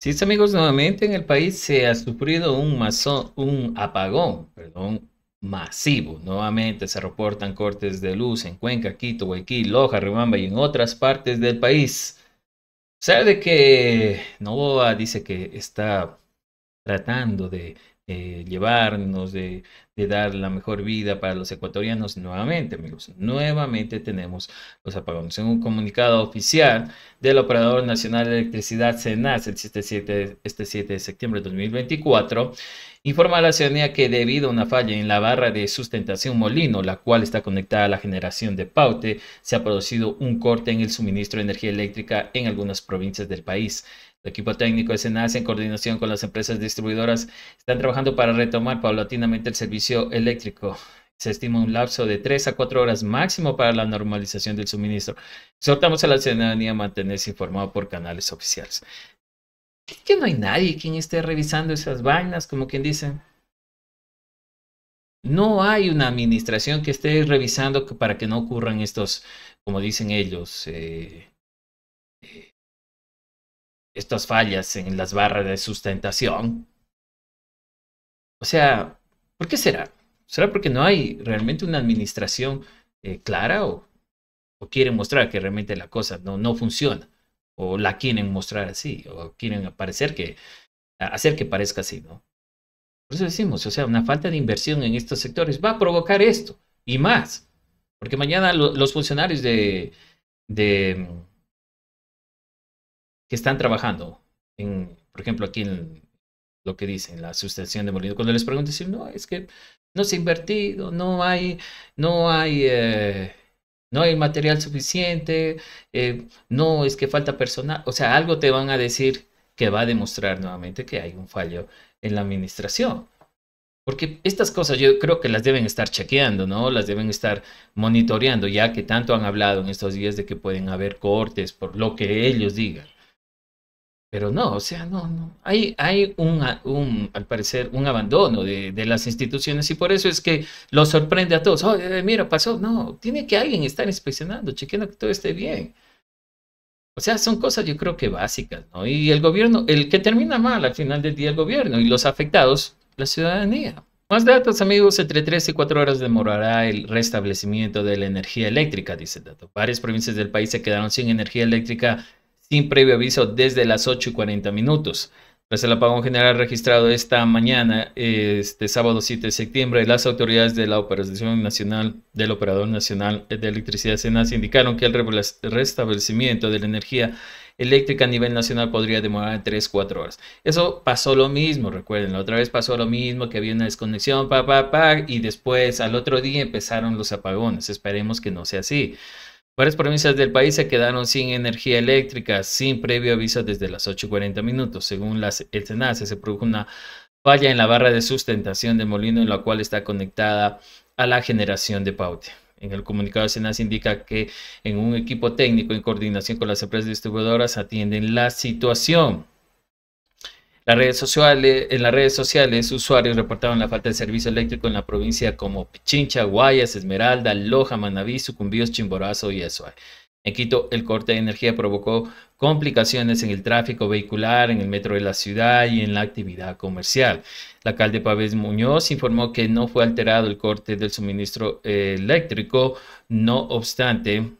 Sí, amigos, nuevamente en el país se ha sufrido un, un apagón perdón, masivo. Nuevamente se reportan cortes de luz en Cuenca, Quito, Guayquil, Loja, Riobamba y en otras partes del país. O sea, de que Novoa dice que está tratando de llevarnos, de, dar la mejor vida para los ecuatorianos. Nuevamente, amigos, nuevamente tenemos los apagones. En un comunicado oficial del Operador Nacional de Electricidad, SENAS, el 7, este 7 de septiembre de 2024, informa la ciudadanía que debido a una falla en la barra de sustentación Molino, la cual está conectada a la generación de Paute, se ha producido un corte en el suministro de energía eléctrica en algunas provincias del país. El equipo técnico de Senasa, en coordinación con las empresas distribuidoras, están trabajando para retomar paulatinamente el servicio eléctrico. Se estima un lapso de 3 a 4 horas máximo para la normalización del suministro. Soltamos a la ciudadanía a mantenerse informado por canales oficiales. que no hay nadie quien esté revisando esas vainas, como quien dice. No hay una administración que esté revisando para que no ocurran estos, como dicen ellos, eh, eh estas fallas en las barras de sustentación. O sea, ¿por qué será? ¿Será porque no hay realmente una administración eh, clara o, quieren mostrar que realmente la cosa no, no funciona? ¿O la quieren mostrar así? ¿O quieren aparecer que, hacer que parezca así? ¿no? Por eso decimos, o sea, una falta de inversión en estos sectores va a provocar esto y más. Porque mañana los funcionarios de que están trabajando, en, por ejemplo, aquí en lo que dicen, la sustención de molinos, cuando les preguntan, dicen, no, es que no se ha invertido, no hay, no hay, eh, no hay material suficiente, eh, no es que falta personal, o sea, algo te van a decir que va a demostrar nuevamente que hay un fallo en la administración. Porque estas cosas yo creo que las deben estar chequeando, ¿no? Las deben estar monitoreando, ya que tanto han hablado en estos días de que pueden haber cortes por lo que ellos digan. Pero no, o sea, no, no. Hay, hay un, al parecer, un abandono de, las instituciones y por eso es que lo sorprende a todos. Oye, mira, pasó. No, tiene que alguien estar inspeccionando, chequeando que todo esté bien. O sea, son cosas yo creo que básicas, ¿no? Y el gobierno, el que termina mal al final del día el gobierno y los afectados, la ciudadanía. Más datos, amigos, entre 3 y 4 horas demorará el restablecimiento de la energía eléctrica, dice el dato. Varias provincias del país se quedaron sin energía eléctrica sin previo aviso desde las 8 y 40 minutos. Tras el apagón general registrado esta mañana, este sábado 7 de septiembre, las autoridades de la Operación Nacional del Operador Nacional de Electricidad Senas indicaron que el restablecimiento de la energía eléctrica a nivel nacional podría demorar 3-4 horas. Eso pasó lo mismo, recuerden, la otra vez pasó lo mismo, que había una desconexión, pa, pa, pa, y después al otro día empezaron los apagones. Esperemos que no sea así. Varias provincias del país se quedaron sin energía eléctrica sin previo aviso desde las 8.40 minutos. Según las, el se produjo una falla en la barra de sustentación de molino en la cual está conectada a la generación de paute. En el comunicado se indica que en un equipo técnico en coordinación con las empresas distribuidoras atienden la situación redes sociales, en las redes sociales, usuarios reportaron la falta de servicio eléctrico en la provincia como Pichincha, Guayas, Esmeralda, Loja, Manabí, Sucumbíos, Chimborazo y Azuay. En Quito, el corte de energía provocó complicaciones en el tráfico vehicular, en el metro de la ciudad y en la actividad comercial. La alcalde Pavés Muñoz informó que no fue alterado el corte del suministro eh, eléctrico, no obstante,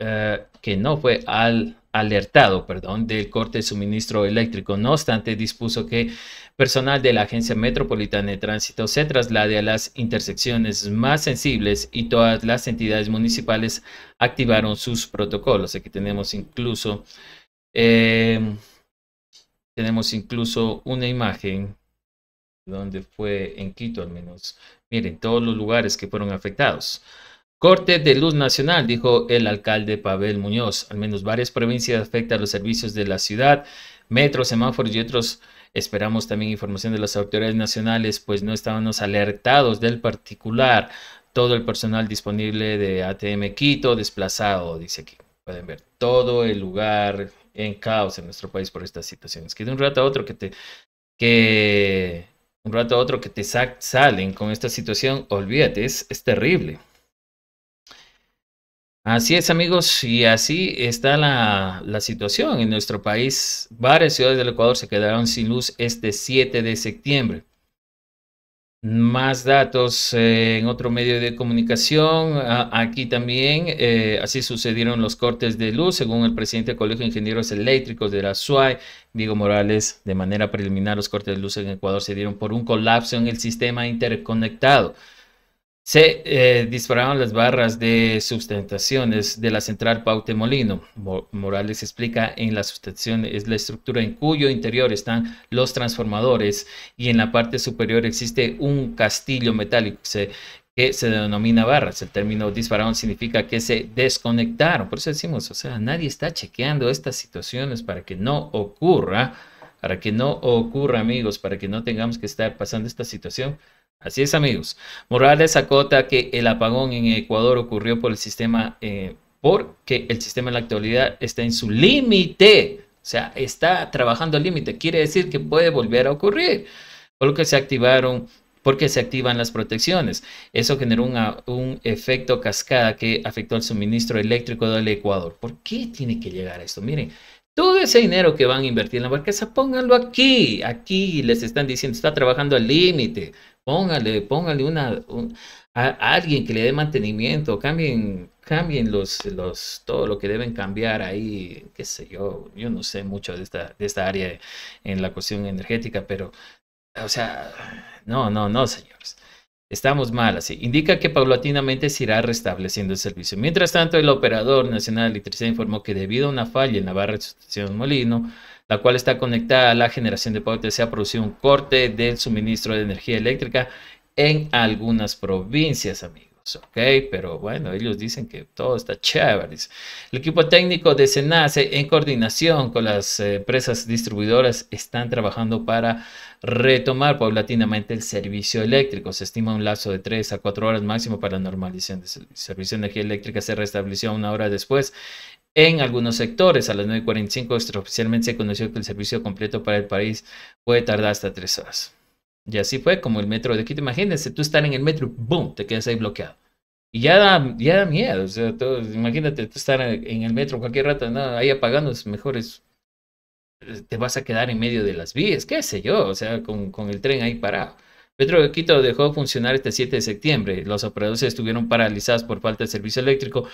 eh, que no fue al alertado perdón, del corte de suministro eléctrico. No obstante, dispuso que personal de la Agencia Metropolitana de Tránsito se traslade a las intersecciones más sensibles y todas las entidades municipales activaron sus protocolos. Aquí tenemos incluso, em, tenemos incluso una imagen donde fue en Quito al menos. Miren, todos los lugares que fueron afectados. Corte de luz nacional, dijo el alcalde Pavel Muñoz. Al menos varias provincias afectan los servicios de la ciudad, Metros, semáforos y otros. Esperamos también información de las autoridades nacionales, pues no estábamos alertados del particular. Todo el personal disponible de ATM Quito desplazado, dice aquí. Pueden ver todo el lugar en caos en nuestro país por estas situaciones. Que de un rato a otro que te que un rato a otro que te salen con esta situación, olvídate, es terrible. Así es, amigos, y así está la, situación en nuestro país. Varias ciudades del Ecuador se quedaron sin luz este 7 de septiembre. Más datos eh, en otro medio de comunicación. aquí también, eh, así sucedieron los cortes de luz, según el presidente del Colegio de Ingenieros Eléctricos de la SUAE, Diego Morales. De manera preliminar, los cortes de luz en Ecuador se dieron por un colapso en el sistema interconectado. Se eh, dispararon las barras de sustentaciones de la central Pautemolino. Morales explica en la sustentación es la estructura en cuyo interior están los transformadores y en la parte superior existe un castillo metálico que se, que se denomina barras. El término dispararon significa que se desconectaron. Por eso decimos, o sea, nadie está chequeando estas situaciones para que no ocurra, para que no ocurra amigos, para que no tengamos que estar pasando esta situación Así es, amigos. Morales acota que el apagón en Ecuador ocurrió por el sistema, eh, porque el sistema en la actualidad está en su límite. O sea, está trabajando al límite. Quiere decir que puede volver a ocurrir. Por lo que se activaron, porque se activan las protecciones. Eso generó un efecto cascada que afectó al suministro eléctrico del Ecuador. ¿Por qué tiene que llegar a esto? Miren, todo ese dinero que van a invertir en la barcaza, pónganlo aquí. Aquí les están diciendo, está trabajando al límite. Póngale, póngale una, a, alguien que le dé mantenimiento, cambien, cambien los, los, todo lo que deben cambiar ahí, qué sé yo, yo no sé mucho de esta, de esta área en la cuestión energética, pero, o sea, no, no, no, señores. Estamos mal así. Indica que paulatinamente se irá restableciendo el servicio. Mientras tanto, el operador nacional de electricidad informó que debido a una falla en la barra de sustitución Molino, la cual está conectada a la generación de potencia, se ha producido un corte del suministro de energía eléctrica en algunas provincias, amigos. Pues, ok, pero bueno, ellos dicen que todo está chévere. El equipo técnico de SENACE, en coordinación con las eh, empresas distribuidoras, están trabajando para retomar paulatinamente el servicio eléctrico. Se estima un lapso de 3 a 4 horas máximo para la normalización del servicio de energía eléctrica. Se restableció una hora después en algunos sectores. A las 9.45 oficialmente se conoció que el servicio completo para el país puede tardar hasta 3 horas. Y así fue como el metro de Quito. Imagínense, tú estar en el metro, ¡boom! Te quedas ahí bloqueado. Y ya da, ya da miedo. O sea, imagínate tú estar en el metro cualquier rato, ahí apagando, es mejor es, eh, te vas a quedar en medio de las vías, qué sé yo, o sea, con, con el tren ahí parado. Metro de Quito dejó de funcionar este 7 de septiembre. Los operadores estuvieron paralizados por falta de servicio eléctrico.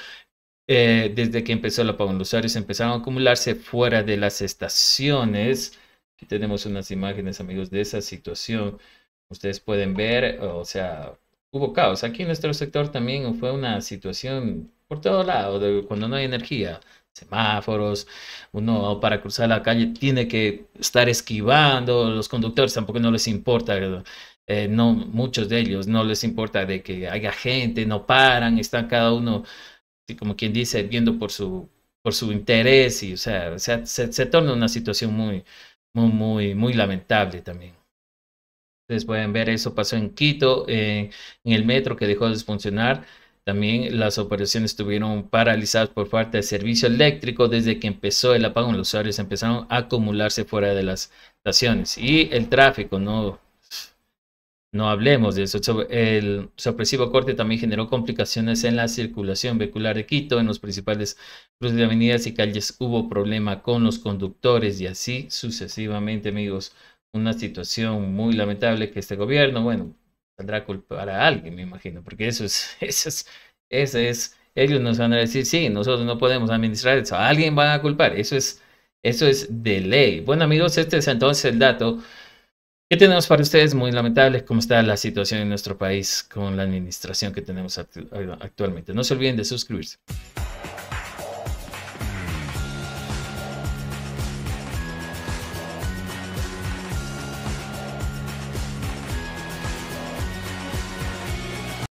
Eh, desde que empezó el apagón, los usuarios empezaron a acumularse fuera de las estaciones Aquí tenemos unas imágenes, amigos, de esa situación. Ustedes pueden ver, o sea, hubo caos. Aquí en nuestro sector también fue una situación por todo lado, de, cuando no hay energía, semáforos, uno para cruzar la calle tiene que estar esquivando, los conductores tampoco no les importa, eh, no, muchos de ellos no les importa de que haya gente, no paran, están cada uno, como quien dice, viendo por su, por su interés y, o sea, se torna una situación muy, muy, muy, lamentable también. Ustedes pueden ver, eso pasó en Quito, eh, en el metro que dejó de funcionar. También las operaciones estuvieron paralizadas por falta de servicio eléctrico desde que empezó el apagón. Los usuarios empezaron a acumularse fuera de las estaciones y el tráfico, ¿no? No hablemos de eso. El sorpresivo corte también generó complicaciones en la circulación vehicular de Quito. En los principales cruces de avenidas y calles hubo problema con los conductores y así sucesivamente, amigos. Una situación muy lamentable que este gobierno, bueno, saldrá a culpar a alguien, me imagino, porque eso es, eso es, eso es, ellos nos van a decir, sí, nosotros no podemos administrar eso. A alguien va a culpar. Eso es, eso es de ley. Bueno, amigos, este es entonces el dato ¿Qué tenemos para ustedes? Muy lamentable cómo está la situación en nuestro país con la administración que tenemos actualmente. No se olviden de suscribirse.